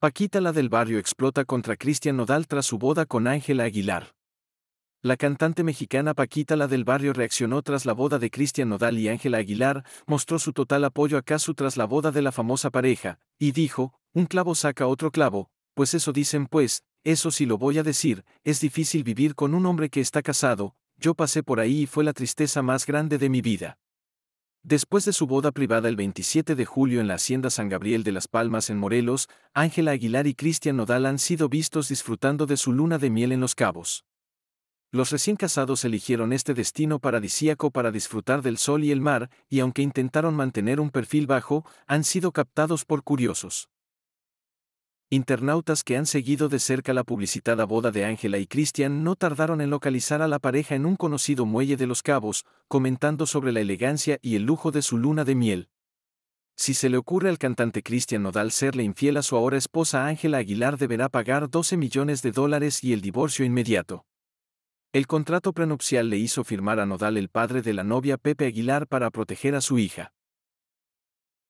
Paquita la del barrio explota contra Cristian Nodal tras su boda con Ángela Aguilar. La cantante mexicana Paquita la del barrio reaccionó tras la boda de Cristian Nodal y Ángela Aguilar, mostró su total apoyo a tras la boda de la famosa pareja, y dijo, un clavo saca otro clavo, pues eso dicen pues, eso sí lo voy a decir, es difícil vivir con un hombre que está casado, yo pasé por ahí y fue la tristeza más grande de mi vida. Después de su boda privada el 27 de julio en la Hacienda San Gabriel de Las Palmas en Morelos, Ángela Aguilar y Cristian Nodal han sido vistos disfrutando de su luna de miel en Los Cabos. Los recién casados eligieron este destino paradisíaco para disfrutar del sol y el mar, y aunque intentaron mantener un perfil bajo, han sido captados por curiosos. Internautas que han seguido de cerca la publicitada boda de Ángela y Cristian no tardaron en localizar a la pareja en un conocido muelle de los cabos, comentando sobre la elegancia y el lujo de su luna de miel. Si se le ocurre al cantante Cristian Nodal serle infiel a su ahora esposa Ángela Aguilar deberá pagar 12 millones de dólares y el divorcio inmediato. El contrato prenupcial le hizo firmar a Nodal el padre de la novia Pepe Aguilar para proteger a su hija.